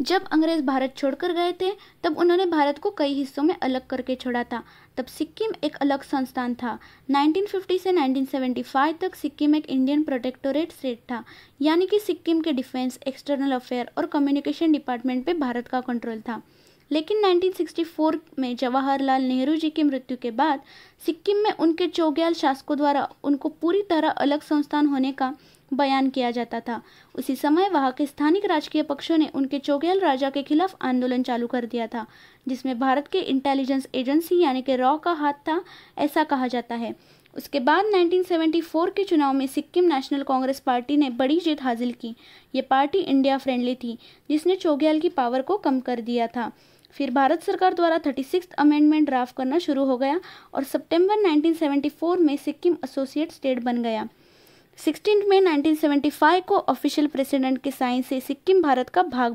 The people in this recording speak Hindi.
जब अंग्रेज भारत छोड़कर गए थे तब उन्होंने भारत को कई हिस्सों में अलग करके छोड़ा था तब सिक्किम एक अलग संस्थान था 1950 से 1975 तक सिक्किम एक इंडियन प्रोटेक्टोरेट स्टेट था यानी कि सिक्किम के डिफेंस एक्सटर्नल अफेयर और कम्युनिकेशन डिपार्टमेंट पे भारत का कंट्रोल था लेकिन 1964 में जवाहरलाल नेहरू जी की मृत्यु के बाद सिक्किम में उनके चौग्याल शासकों द्वारा उनको पूरी तरह अलग संस्थान होने का बयान किया जाता था उसी समय वहाँ के स्थानिक राजकीय पक्षों ने उनके चोगेल राजा के खिलाफ आंदोलन चालू कर दिया था जिसमें भारत के इंटेलिजेंस एजेंसी यानी कि रॉ का हाथ था ऐसा कहा जाता है उसके बाद 1974 के चुनाव में सिक्किम नेशनल कांग्रेस पार्टी ने बड़ी जीत हासिल की ये पार्टी इंडिया फ्रेंडली थी जिसने चोगयाल की पावर को कम कर दिया था फिर भारत सरकार द्वारा थर्टी अमेंडमेंट ड्राफ्ट करना शुरू हो गया और सितंबर 1974 में सिक्किम एसोसिएट स्टेट बन गया सिक्सटीन मई 1975 को ऑफिशियल प्रेसिडेंट के साइन से सिक्किम भारत का भाग